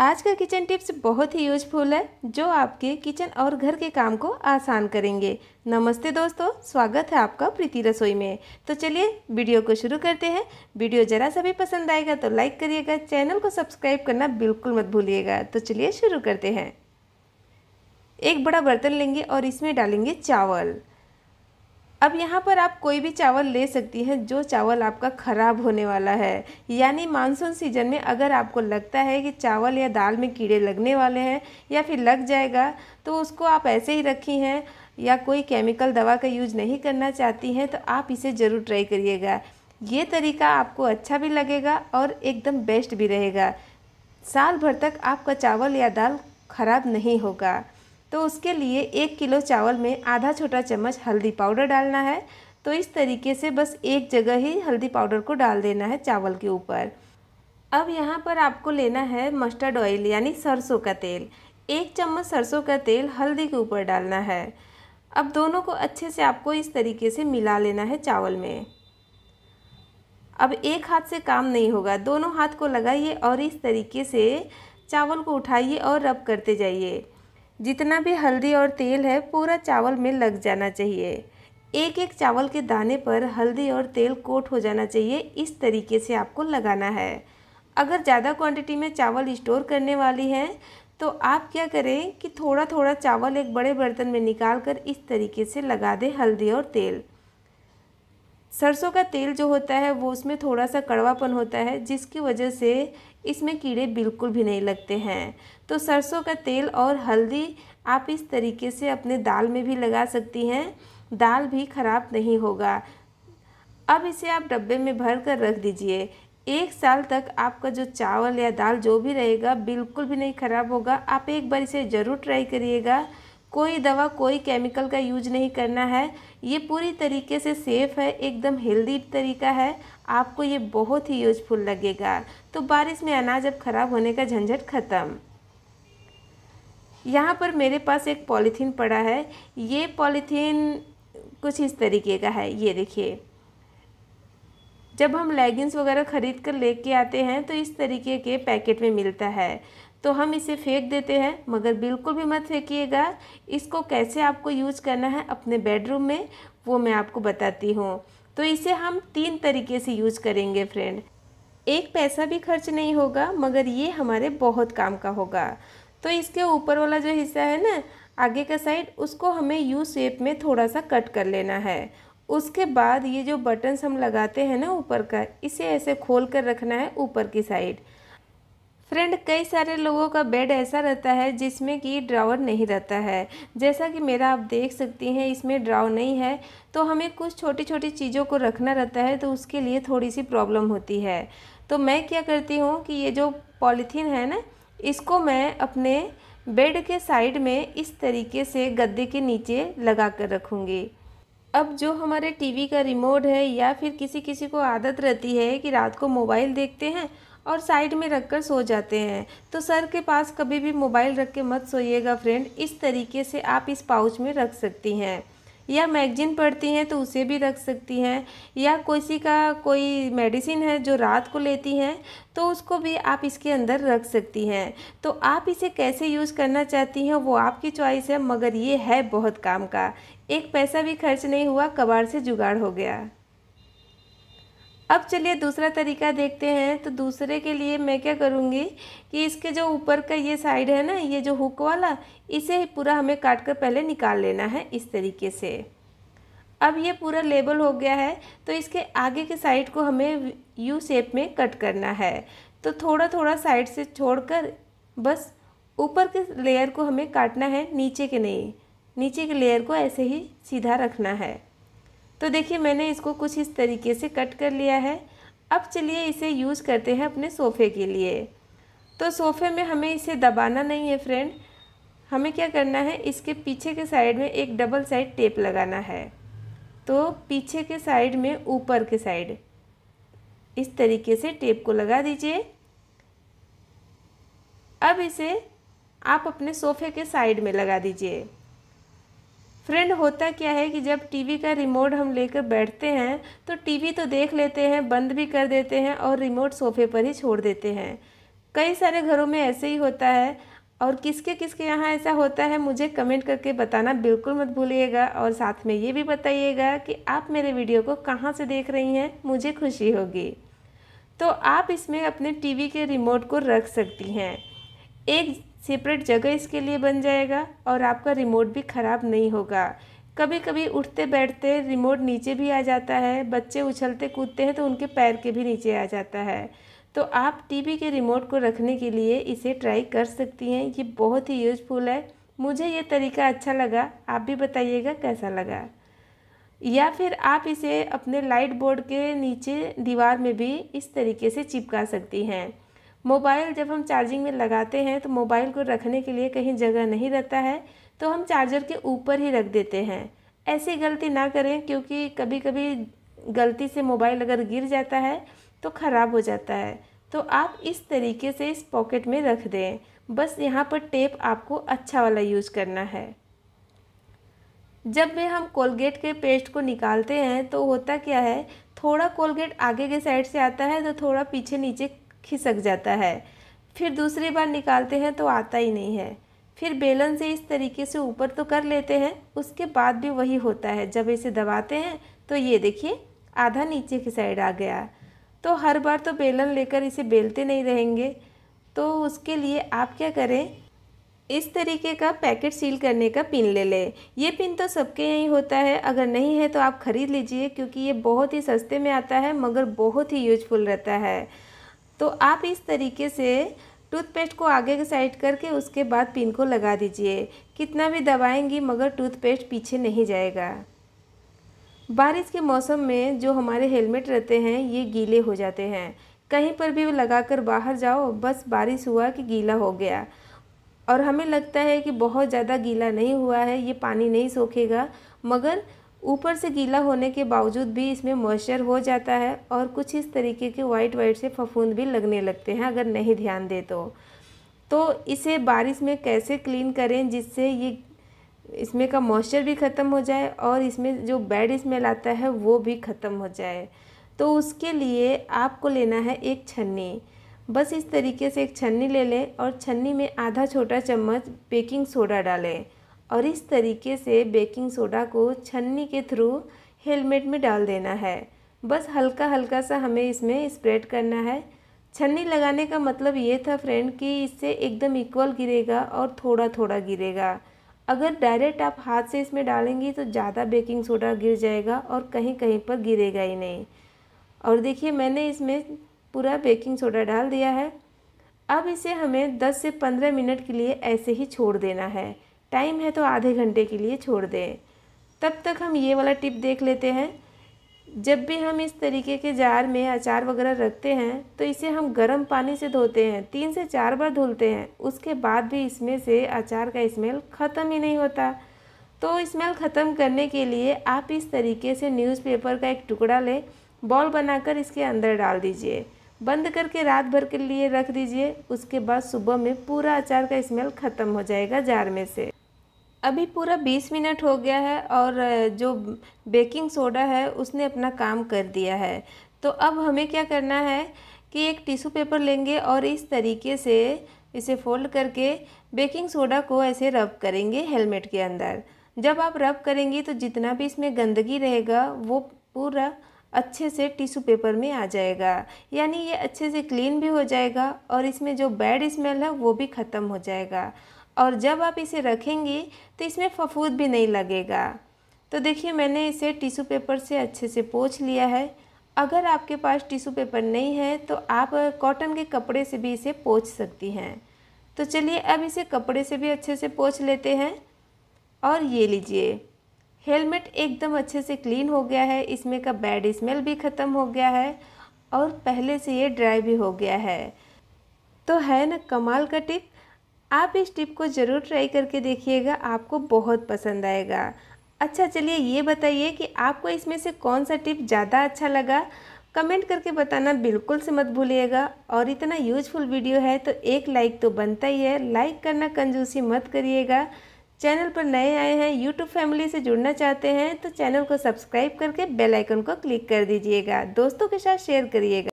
आज का kitchen tips बहुत ही यूजफुल है जो आपके किचन और घर के काम को आसान करेंगे नमस्ते दोस्तों स्वागत है आपका प्रीति रसोई में तो चलिए वीडियो को शुरू करते हैं वीडियो जरा सा भी पसंद आएगा तो लाइक करिएगा चैनल को सब्सक्राइब करना बिल्कुल मत भूलिएगा तो चलिए शुरू करते हैं एक बड़ा बर्तन लेंगे और इसमें डालेंगे चावल अब यहाँ पर आप कोई भी चावल ले सकती हैं जो चावल आपका ख़राब होने वाला है यानी मानसून सीजन में अगर आपको लगता है कि चावल या दाल में कीड़े लगने वाले हैं या फिर लग जाएगा तो उसको आप ऐसे ही रखी हैं या कोई केमिकल दवा का यूज नहीं करना चाहती हैं तो आप इसे ज़रूर ट्राई करिएगा ये तरीका आपको अच्छा भी लगेगा और एकदम बेस्ट भी रहेगा साल भर तक आपका चावल या दाल ख़राब नहीं होगा तो उसके लिए एक किलो चावल में आधा छोटा चम्मच हल्दी पाउडर डालना है तो इस तरीके से बस एक जगह ही हल्दी पाउडर को डाल देना है चावल के ऊपर अब यहाँ पर आपको लेना है मस्टर्ड ऑयल यानी सरसों का तेल एक चम्मच सरसों का तेल हल्दी के ऊपर डालना है अब दोनों को अच्छे से आपको इस तरीके से मिला लेना है चावल में अब एक हाथ से काम नहीं होगा दोनों हाथ को लगाइए और इस तरीके से चावल को उठाइए और रब करते जाइए जितना भी हल्दी और तेल है पूरा चावल में लग जाना चाहिए एक एक चावल के दाने पर हल्दी और तेल कोट हो जाना चाहिए इस तरीके से आपको लगाना है अगर ज़्यादा क्वांटिटी में चावल स्टोर करने वाली हैं तो आप क्या करें कि थोड़ा थोड़ा चावल एक बड़े बर्तन में निकाल कर इस तरीके से लगा दें हल्दी और तेल सरसों का तेल जो होता है वो उसमें थोड़ा सा कड़वापन होता है जिसकी वजह से इसमें कीड़े बिल्कुल भी नहीं लगते हैं तो सरसों का तेल और हल्दी आप इस तरीके से अपने दाल में भी लगा सकती हैं दाल भी ख़राब नहीं होगा अब इसे आप डब्बे में भर कर रख दीजिए एक साल तक आपका जो चावल या दाल जो भी रहेगा बिल्कुल भी नहीं ख़राब होगा आप एक बार इसे ज़रूर ट्राई करिएगा कोई दवा कोई केमिकल का यूज नहीं करना है ये पूरी तरीके से सेफ़ है एकदम हेल्दी तरीका है आपको ये बहुत ही यूजफुल लगेगा तो बारिश में अनाज अब ख़राब होने का झंझट ख़त्म यहाँ पर मेरे पास एक पॉलीथीन पड़ा है ये पॉलीथीन कुछ इस तरीके का है ये देखिए जब हम लेगिंग्स वगैरह ख़रीद कर लेके आते हैं तो इस तरीके के पैकेट में मिलता है तो हम इसे फेंक देते हैं मगर बिल्कुल भी मत फेंकिएगा इसको कैसे आपको यूज करना है अपने बेडरूम में वो मैं आपको बताती हूँ तो इसे हम तीन तरीके से यूज करेंगे फ्रेंड एक पैसा भी खर्च नहीं होगा मगर ये हमारे बहुत काम का होगा तो इसके ऊपर वाला जो हिस्सा है ना आगे का साइड उसको हमें यू शेप में थोड़ा सा कट कर लेना है उसके बाद ये जो बटन्स हम लगाते हैं ना ऊपर का इसे ऐसे खोल कर रखना है ऊपर की साइड फ्रेंड कई सारे लोगों का बेड ऐसा रहता है जिसमें कि ड्रावर नहीं रहता है जैसा कि मेरा आप देख सकती हैं इसमें ड्राव नहीं है तो हमें कुछ छोटी छोटी चीज़ों को रखना रहता है तो उसके लिए थोड़ी सी प्रॉब्लम होती है तो मैं क्या करती हूँ कि ये जो पॉलीथीन है ना इसको मैं अपने बेड के साइड में इस तरीके से गद्दे के नीचे लगा कर रखूँगी अब जो हमारे टीवी का रिमोट है या फिर किसी किसी को आदत रहती है कि रात को मोबाइल देखते हैं और साइड में रखकर सो जाते हैं तो सर के पास कभी भी मोबाइल रख के मत सोइएगा फ्रेंड इस तरीके से आप इस पाउच में रख सकती हैं या मैगजीन पढ़ती हैं तो उसे भी रख सकती हैं या किसी का कोई मेडिसिन है जो रात को लेती हैं तो उसको भी आप इसके अंदर रख सकती हैं तो आप इसे कैसे यूज़ करना चाहती हैं वो आपकी चॉइस है मगर ये है बहुत काम का एक पैसा भी खर्च नहीं हुआ कबाड़ से जुगाड़ हो गया अब चलिए दूसरा तरीका देखते हैं तो दूसरे के लिए मैं क्या करूँगी कि इसके जो ऊपर का ये साइड है ना ये जो हुक वाला इसे पूरा हमें काट कर पहले निकाल लेना है इस तरीके से अब ये पूरा लेबल हो गया है तो इसके आगे के साइड को हमें यू शेप में कट करना है तो थोड़ा थोड़ा साइड से छोड़कर बस ऊपर के लेयर को हमें काटना है नीचे के नहीं नीचे के लेयर को ऐसे ही सीधा रखना है तो देखिए मैंने इसको कुछ इस तरीके से कट कर लिया है अब चलिए इसे यूज़ करते हैं अपने सोफ़े के लिए तो सोफ़े में हमें इसे दबाना नहीं है फ्रेंड हमें क्या करना है इसके पीछे के साइड में एक डबल साइड टेप लगाना है तो पीछे के साइड में ऊपर के साइड इस तरीके से टेप को लगा दीजिए अब इसे आप अपने सोफ़े के साइड में लगा दीजिए फ्रेंड होता क्या है कि जब टीवी का रिमोट हम लेकर बैठते हैं तो टीवी तो देख लेते हैं बंद भी कर देते हैं और रिमोट सोफे पर ही छोड़ देते हैं कई सारे घरों में ऐसे ही होता है और किसके किसके यहाँ ऐसा होता है मुझे कमेंट करके बताना बिल्कुल मत भूलिएगा और साथ में ये भी बताइएगा कि आप मेरे वीडियो को कहाँ से देख रही हैं मुझे खुशी होगी तो आप इसमें अपने टीवी के रिमोट को रख सकती हैं एक सेपरेट जगह इसके लिए बन जाएगा और आपका रिमोट भी ख़राब नहीं होगा कभी कभी उठते बैठते रिमोट नीचे भी आ जाता है बच्चे उछलते कूदते हैं तो उनके पैर के भी नीचे आ जाता है तो आप टीवी के रिमोट को रखने के लिए इसे ट्राई कर सकती हैं ये बहुत ही यूजफुल है मुझे ये तरीका अच्छा लगा आप भी बताइएगा कैसा लगा या फिर आप इसे अपने लाइट बोर्ड के नीचे दीवार में भी इस तरीके से चिपका सकती हैं मोबाइल जब हम चार्जिंग में लगाते हैं तो मोबाइल को रखने के लिए कहीं जगह नहीं रहता है तो हम चार्जर के ऊपर ही रख देते हैं ऐसी गलती ना करें क्योंकि कभी कभी गलती से मोबाइल अगर गिर जाता है तो ख़राब हो जाता है तो आप इस तरीके से इस पॉकेट में रख दें बस यहाँ पर टेप आपको अच्छा वाला यूज़ करना है जब भी हम कोलगेट के पेस्ट को निकालते हैं तो होता क्या है थोड़ा कोलगेट आगे के साइड से आता है तो थोड़ा पीछे नीचे खिसक जाता है फिर दूसरी बार निकालते हैं तो आता ही नहीं है फिर बेलन से इस तरीके से ऊपर तो कर लेते हैं उसके बाद भी वही होता है जब इसे दबाते हैं तो ये देखिए आधा नीचे की साइड आ गया तो हर बार तो बेलन लेकर इसे बेलते नहीं रहेंगे तो उसके लिए आप क्या करें इस तरीके का पैकेट सील करने का पिन ले लें ये पिन तो सबके यहीं होता है अगर नहीं है तो आप ख़रीद लीजिए क्योंकि ये बहुत ही सस्ते में आता है मगर बहुत ही यूजफुल रहता है तो आप इस तरीके से टूथपेस्ट को आगे के साइड करके उसके बाद पिन को लगा दीजिए कितना भी दबाएंगी मगर टूथपेस्ट पीछे नहीं जाएगा बारिश के मौसम में जो हमारे हेलमेट रहते हैं ये गीले हो जाते हैं कहीं पर भी लगाकर बाहर जाओ बस बारिश हुआ कि गीला हो गया और हमें लगता है कि बहुत ज़्यादा गीला नहीं हुआ है ये पानी नहीं सोखेगा मगर ऊपर से गीला होने के बावजूद भी इसमें मॉइस्चर हो जाता है और कुछ इस तरीके के वाइट वाइट से फफूंद भी लगने लगते हैं अगर नहीं ध्यान दे तो तो इसे बारिश में कैसे क्लीन करें जिससे ये इसमें का मॉइस्चर भी ख़त्म हो जाए और इसमें जो बैड स्मेल आता है वो भी ख़त्म हो जाए तो उसके लिए आपको लेना है एक छन्नी बस इस तरीके से एक छन्नी ले लें और छन्नी में आधा छोटा चम्मच बेकिंग सोडा डालें और इस तरीके से बेकिंग सोडा को छन्नी के थ्रू हेलमेट में डाल देना है बस हल्का हल्का सा हमें इसमें स्प्रेड करना है छन्नी लगाने का मतलब ये था फ्रेंड कि इससे एकदम इक्वल गिरेगा और थोड़ा थोड़ा गिरेगा अगर डायरेक्ट आप हाथ से इसमें डालेंगी तो ज़्यादा बेकिंग सोडा गिर जाएगा और कहीं कहीं पर गिरेगा ही नहीं और देखिए मैंने इसमें पूरा बेकिंग सोडा डाल दिया है अब इसे हमें 10 से 15 मिनट के लिए ऐसे ही छोड़ देना है टाइम है तो आधे घंटे के लिए छोड़ दें तब तक हम ये वाला टिप देख लेते हैं जब भी हम इस तरीके के जार में अचार वगैरह रखते हैं तो इसे हम गर्म पानी से धोते हैं तीन से चार बार धुलते हैं उसके बाद भी इसमें से अचार का स्मेल ख़त्म ही नहीं होता तो स्मेल ख़त्म करने के लिए आप इस तरीके से न्यूज़पेपर का एक टुकड़ा लें बॉल बनाकर इसके अंदर डाल दीजिए बंद करके रात भर के लिए रख दीजिए उसके बाद सुबह में पूरा अचार का स्मेल ख़त्म हो जाएगा जार में से अभी पूरा बीस मिनट हो गया है और जो बेकिंग सोडा है उसने अपना काम कर दिया है तो अब हमें क्या करना है कि एक टिशू पेपर लेंगे और इस तरीके से इसे फोल्ड करके बेकिंग सोडा को ऐसे रब करेंगे हेलमेट के अंदर जब आप रब करेंगे तो जितना भी इसमें गंदगी रहेगा वो पूरा अच्छे से टिशू पेपर में आ जाएगा यानी ये अच्छे से क्लीन भी हो जाएगा और इसमें जो बैड स्मेल है वो भी ख़त्म हो जाएगा और जब आप इसे रखेंगे तो इसमें फफूद भी नहीं लगेगा तो देखिए मैंने इसे टिशू पेपर से अच्छे से पोछ लिया है अगर आपके पास टिशू पेपर नहीं है तो आप कॉटन के कपड़े से भी इसे पोछ सकती हैं तो चलिए अब इसे कपड़े से भी अच्छे से पोछ लेते हैं और ये लीजिए हेलमेट एकदम अच्छे से क्लीन हो गया है इसमें का बैड स्मेल भी ख़त्म हो गया है और पहले से ये ड्राई भी हो गया है तो है ना कमाल का टिप आप इस टिप को ज़रूर ट्राई करके देखिएगा आपको बहुत पसंद आएगा अच्छा चलिए ये बताइए कि आपको इसमें से कौन सा टिप ज़्यादा अच्छा लगा कमेंट करके बताना बिल्कुल से मत भूलिएगा और इतना यूजफुल वीडियो है तो एक लाइक तो बनता ही है लाइक करना कंजूसी मत करिएगा चैनल पर नए आए हैं यूट्यूब फैमिली से जुड़ना चाहते हैं तो चैनल को सब्सक्राइब करके बेल आइकन को क्लिक कर दीजिएगा दोस्तों के साथ शेयर करिएगा